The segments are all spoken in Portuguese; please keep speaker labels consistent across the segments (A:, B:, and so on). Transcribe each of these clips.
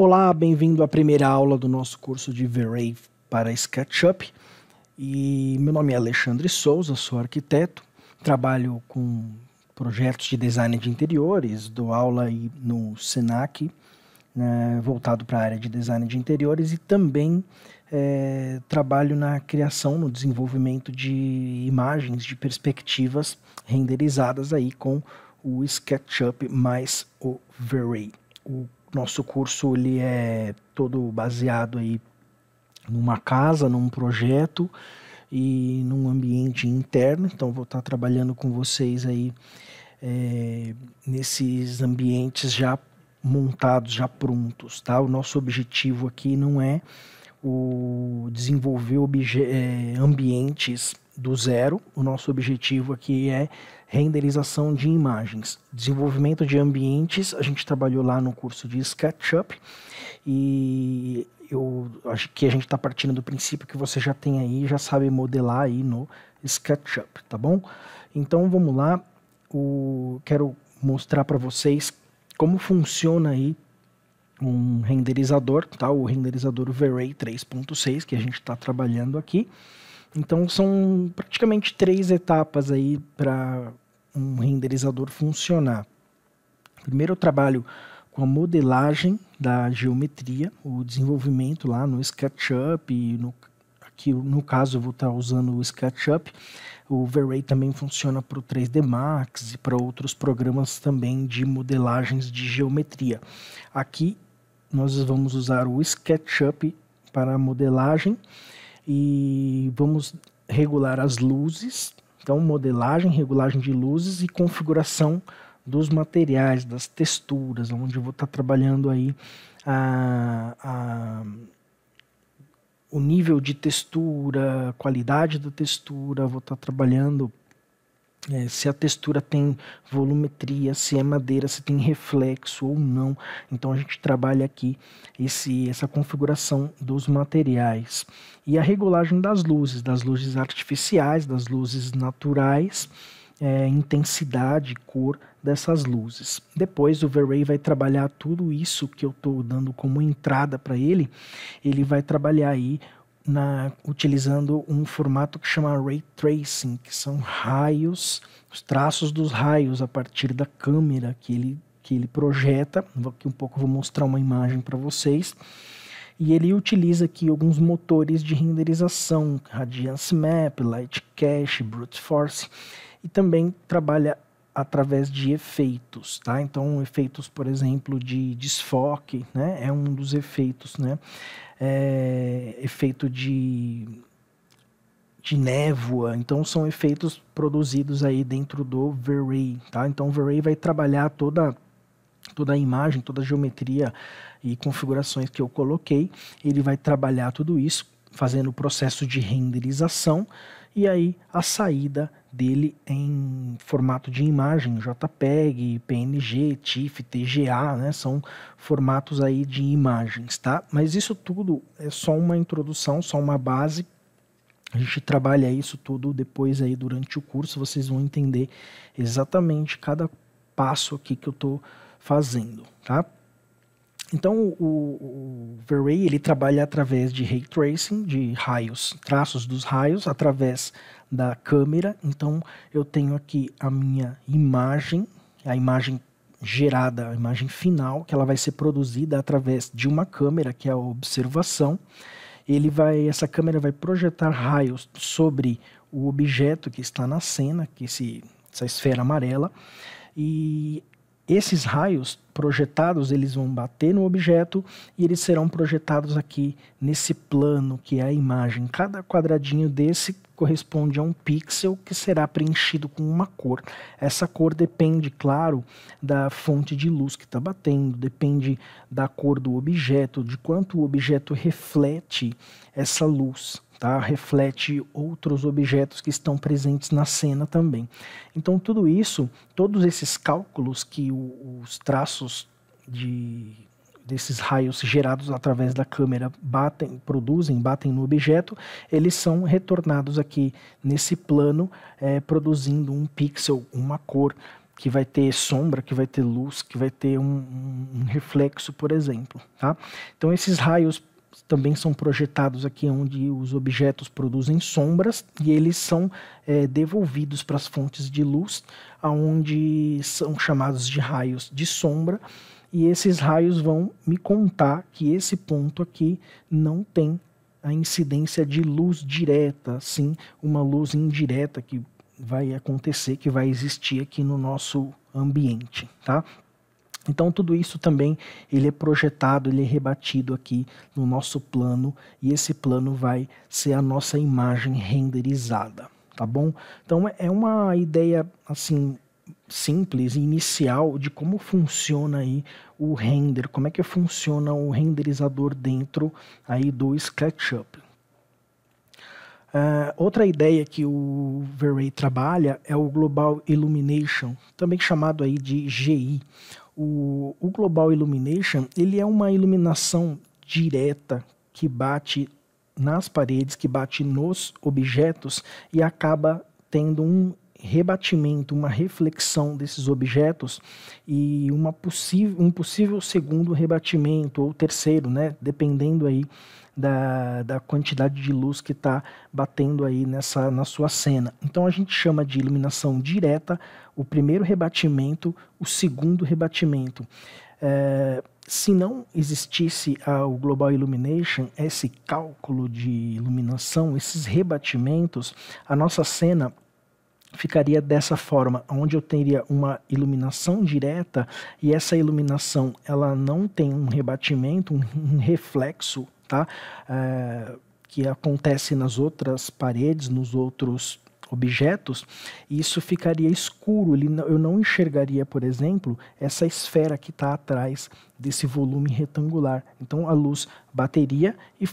A: Olá, bem-vindo à primeira aula do nosso curso de V-Ray para SketchUp. E meu nome é Alexandre Souza, sou arquiteto, trabalho com projetos de design de interiores, dou aula no Senac, né, voltado para a área de design de interiores e também é, trabalho na criação, no desenvolvimento de imagens, de perspectivas renderizadas aí com o SketchUp mais o V-Ray, o nosso curso ele é todo baseado aí numa casa, num projeto e num ambiente interno. Então vou estar trabalhando com vocês aí é, nesses ambientes já montados, já prontos, tá? O nosso objetivo aqui não é o desenvolver é, ambientes do zero. O nosso objetivo aqui é renderização de imagens, desenvolvimento de ambientes. A gente trabalhou lá no curso de SketchUp e eu acho que a gente está partindo do princípio que você já tem aí, já sabe modelar aí no SketchUp, tá bom? Então vamos lá. O, quero mostrar para vocês como funciona aí um renderizador, tá? O renderizador V-Ray 3.6 que a gente está trabalhando aqui. Então são praticamente três etapas aí para um renderizador funcionar. Primeiro eu trabalho com a modelagem da geometria, o desenvolvimento lá no SketchUp e no que no caso eu vou estar usando o SketchUp. O V-Ray também funciona para o 3D Max e para outros programas também de modelagens de geometria. Aqui nós vamos usar o SketchUp para a modelagem e vamos regular as luzes, então modelagem, regulagem de luzes e configuração dos materiais, das texturas, onde eu vou estar tá trabalhando aí a, a, o nível de textura, qualidade da textura, vou estar tá trabalhando é, se a textura tem volumetria, se é madeira, se tem reflexo ou não. Então a gente trabalha aqui esse, essa configuração dos materiais. E a regulagem das luzes, das luzes artificiais, das luzes naturais, é, intensidade, cor dessas luzes. Depois o V-Ray vai trabalhar tudo isso que eu estou dando como entrada para ele, ele vai trabalhar aí na, utilizando um formato que chama ray tracing, que são raios, os traços dos raios a partir da câmera que ele, que ele projeta. Aqui um pouco vou mostrar uma imagem para vocês. E ele utiliza aqui alguns motores de renderização, Radiance Map, Light Cache, Brute Force, e também trabalha através de efeitos, tá? Então, efeitos, por exemplo, de desfoque, né? É um dos efeitos, né? É, efeito de, de névoa, então são efeitos produzidos aí dentro do V-Ray, tá? Então, o V-Ray vai trabalhar toda toda a imagem, toda a geometria e configurações que eu coloquei, ele vai trabalhar tudo isso, fazendo o processo de renderização, e aí a saída dele em formato de imagem, JPEG, PNG, TIFF, TGA, né? São formatos aí de imagens, tá? Mas isso tudo é só uma introdução, só uma base. A gente trabalha isso tudo depois aí durante o curso, vocês vão entender exatamente cada passo aqui que eu tô fazendo, tá? Então, o, o Verwey, ele trabalha através de ray tracing, de raios, traços dos raios, através da câmera. Então, eu tenho aqui a minha imagem, a imagem gerada, a imagem final, que ela vai ser produzida através de uma câmera, que é a observação. Ele vai, essa câmera vai projetar raios sobre o objeto que está na cena, que esse, essa esfera amarela, e esses raios projetados, eles vão bater no objeto e eles serão projetados aqui nesse plano que é a imagem. Cada quadradinho desse corresponde a um pixel que será preenchido com uma cor. Essa cor depende, claro, da fonte de luz que está batendo, depende da cor do objeto, de quanto o objeto reflete essa luz tá? reflete outros objetos que estão presentes na cena também. Então, tudo isso, todos esses cálculos que o, os traços de, desses raios gerados através da câmera batem, produzem, batem no objeto, eles são retornados aqui nesse plano, é, produzindo um pixel, uma cor que vai ter sombra, que vai ter luz, que vai ter um, um, reflexo, por exemplo. Tá? Então, esses raios também são projetados aqui onde os objetos produzem sombras e eles são é, devolvidos para as fontes de luz, aonde são chamados de raios de sombra e esses raios vão me contar que esse ponto aqui não tem a incidência de luz direta, sim uma luz indireta que vai acontecer, que vai existir aqui no nosso ambiente, tá? Então tudo isso também ele é projetado, ele é rebatido aqui no nosso plano e esse plano vai ser a nossa imagem renderizada, tá bom? Então é, é uma ideia assim simples inicial de como funciona aí o render, como é que funciona o renderizador dentro aí do SketchUp. Uh, outra ideia que o V-Ray trabalha é o Global Illumination, também chamado aí de GI o, o Global Illumination ele é uma iluminação direta que bate nas paredes, que bate nos objetos e acaba tendo um rebatimento, uma reflexão desses objetos e uma possível, um possível segundo rebatimento ou terceiro, né, dependendo aí da, da quantidade de luz que está batendo aí nessa na sua cena. Então a gente chama de iluminação direta o primeiro rebatimento, o segundo rebatimento. É, se não existisse o Global Illumination, esse cálculo de iluminação, esses rebatimentos, a nossa cena ficaria dessa forma, onde eu teria uma iluminação direta e essa iluminação ela não tem um rebatimento, um reflexo, tá? É, que acontece nas outras paredes, nos outros objetos, isso ficaria escuro. eu não enxergaria, por exemplo, essa esfera que está atrás desse volume retangular. Então a luz bateria e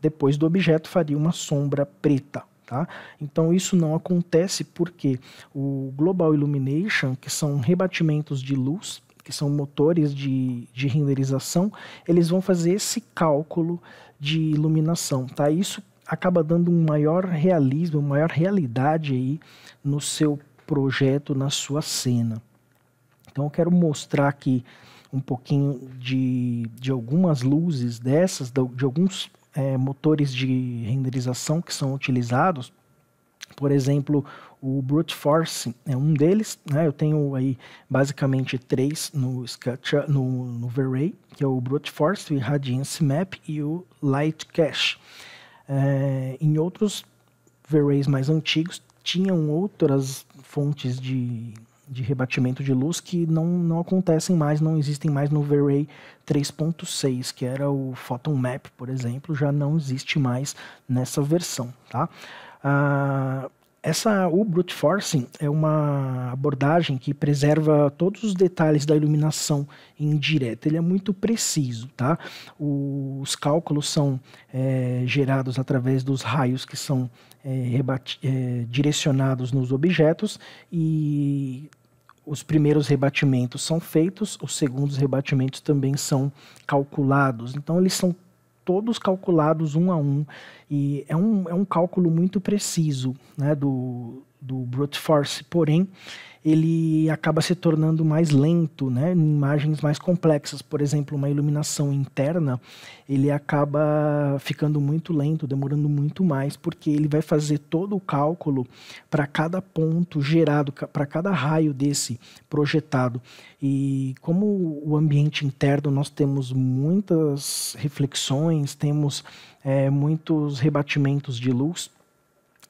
A: depois do objeto faria uma sombra preta. Tá? Então isso não acontece porque o Global Illumination, que são rebatimentos de luz, que são motores de, de renderização, eles vão fazer esse cálculo de iluminação. Tá? Isso acaba dando um maior realismo, uma maior realidade aí no seu projeto, na sua cena. Então eu quero mostrar aqui um pouquinho de, de algumas luzes dessas, de, alguns é, motores de renderização que são utilizados. Por exemplo, o Brute Force é um deles. Né? Eu tenho aí basicamente três no, Sketch, no, no V-Ray, que é o Brute Force, o Irradiance Map e o Light Cache. É, em outros V-rays mais antigos, tinham outras fontes de, de rebatimento de luz que não, não acontecem mais, não existem mais no V-Ray 3.6, que era o Photon Map, por exemplo, já não existe mais nessa versão, tá? Ah, essa, o brute forcing é uma abordagem que preserva todos os detalhes da iluminação indireta. Ele é muito preciso, tá? Os cálculos são é, gerados através dos raios que são é, é, direcionados nos objetos e os primeiros rebatimentos são feitos, os segundos rebatimentos também são calculados. Então, eles são todos calculados um a um. E é um, é um cálculo muito preciso né, do, do brute force, porém ele acaba se tornando mais lento, né? Em imagens mais complexas, por exemplo, uma iluminação interna, ele acaba ficando muito lento, demorando muito mais, porque ele vai fazer todo o cálculo para cada ponto gerado, para cada raio desse projetado. E como o ambiente interno nós temos muitas reflexões, temos é, muitos rebatimentos de luz,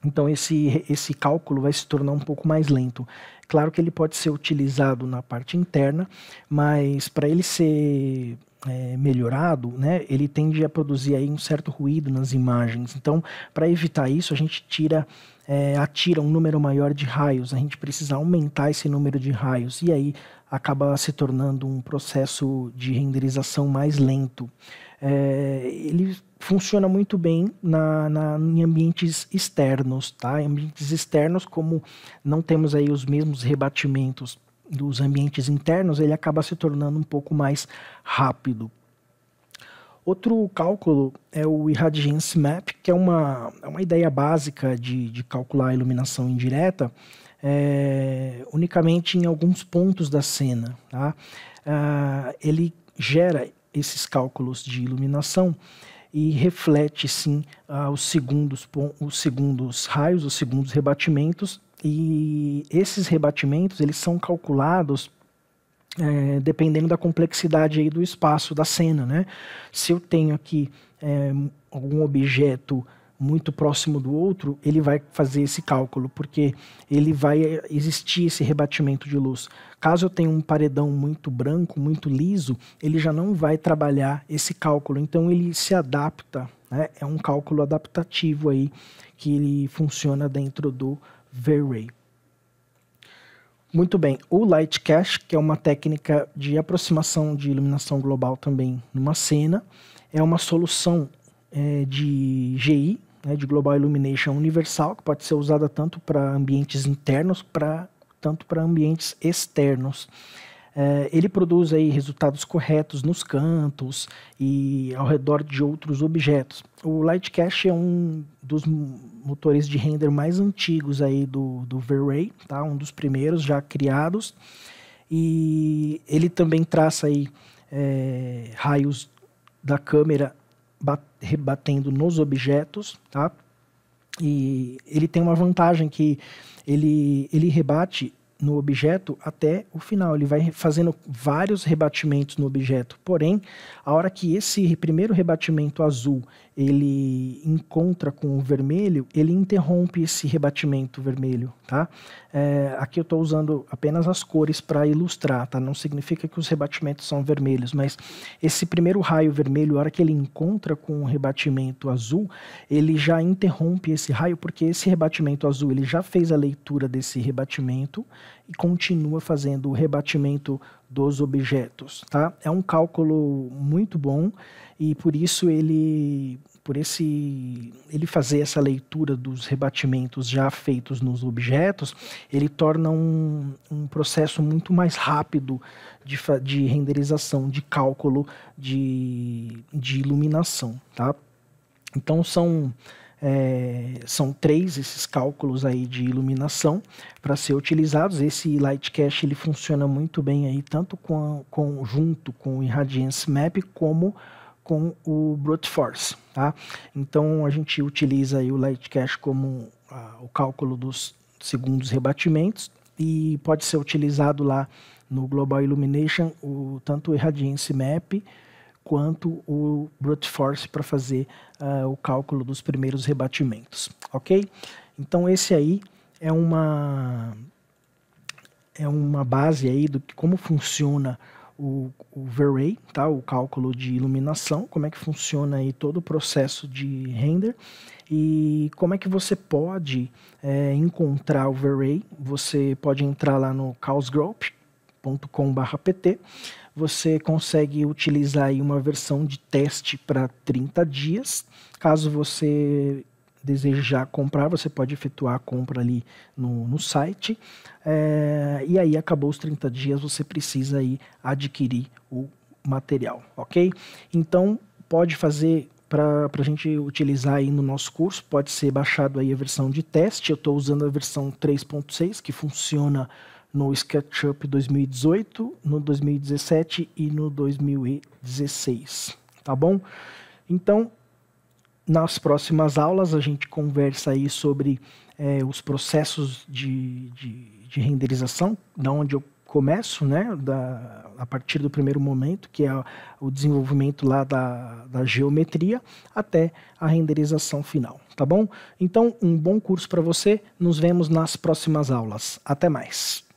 A: então esse, esse cálculo vai se tornar um pouco mais lento. Claro que ele pode ser utilizado na parte interna, mas para ele ser é, melhorado, né, ele tende a produzir aí um certo ruído nas imagens. Então, para evitar isso, a gente tira é, atira um número maior de raios, a gente precisa aumentar esse número de raios, e aí acaba se tornando um processo de renderização mais lento é, ele funciona muito bem na, na, em ambientes externos, tá? Em ambientes externos, como não temos aí os mesmos rebatimentos dos ambientes internos, ele acaba se tornando um pouco mais rápido. Outro cálculo é o Irradiance Map, que é uma, é uma ideia básica de, de calcular a iluminação indireta é, unicamente em alguns pontos da cena. Tá? Ah, ele gera esses cálculos de iluminação e reflete sim ah, os segundos os segundos raios, os segundos rebatimentos e esses rebatimentos eles são calculados é, dependendo da complexidade aí do espaço da cena, né? Se eu tenho aqui é, algum objeto muito próximo do outro, ele vai fazer esse cálculo, porque ele vai existir esse rebatimento de luz. Caso eu tenha um paredão muito branco, muito liso, ele já não vai trabalhar esse cálculo, então ele se adapta, né? é um cálculo adaptativo aí que ele funciona dentro do V-Ray. Muito bem, o light cache, que é uma técnica de aproximação de iluminação global também numa cena, é uma solução é, de GI né, de Global Illumination universal, que pode ser usada tanto para ambientes internos pra, tanto para ambientes externos. É, ele produz aí resultados corretos nos cantos e ao redor de outros objetos. O Lightcache é um dos motores de render mais antigos aí do, do V-Ray, tá? um dos primeiros já criados. E ele também traça aí é, raios da câmera rebatendo nos objetos, tá? E ele tem uma vantagem que ele, ele rebate no objeto até o final. Ele vai fazendo vários rebatimentos no objeto. Porém, a hora que esse primeiro rebatimento azul ele encontra com o vermelho, ele interrompe esse rebatimento vermelho, tá? É, aqui eu estou usando apenas as cores para ilustrar, tá? Não significa que os rebatimentos são vermelhos, mas esse primeiro raio vermelho, a hora que ele encontra com o rebatimento azul, ele já interrompe esse raio porque esse rebatimento azul ele já fez a leitura desse rebatimento e continua fazendo o rebatimento dos objetos, tá? É um cálculo muito bom e por isso ele por esse ele fazer essa leitura dos rebatimentos já feitos nos objetos, ele torna um, um processo muito mais rápido de, de renderização, de cálculo, de, de iluminação, tá? Então são é, são três esses cálculos aí de iluminação para ser utilizados. Esse light cache ele funciona muito bem aí tanto com, com junto com o irradiance map como com o brute force, tá? Então a gente utiliza aí o light cache como ah, o cálculo dos segundos rebatimentos e pode ser utilizado lá no Global Illumination o tanto o irradiance map quanto o brute force para fazer uh, o cálculo dos primeiros rebatimentos, ok? Então esse aí é uma é uma base aí do que como funciona o, o V-Ray, tá? o cálculo de iluminação, como é que funciona aí todo o processo de render e como é que você pode é, encontrar o V-Ray. Você pode entrar lá no Chaos Group, www.cafeinacultura.com/pt. Você consegue utilizar aí uma versão de teste para 30 dias. Caso você desejar comprar, você pode efetuar a compra ali no, no site. É, e aí, acabou os 30 dias, você precisa aí adquirir o material, ok? Então, pode fazer para a gente utilizar aí no nosso curso, pode ser baixado aí a versão de teste. Eu estou usando a versão 3.6, que funciona no SketchUp 2018, no 2017 e no 2016, tá bom? Então, nas próximas aulas a gente conversa aí sobre é, os processos de, de, de, renderização, da onde eu começo, né, da, a partir do primeiro momento, que é o desenvolvimento lá da, da geometria, até a renderização final, tá bom? Então, um bom curso para você, nos vemos nas próximas aulas. Até mais!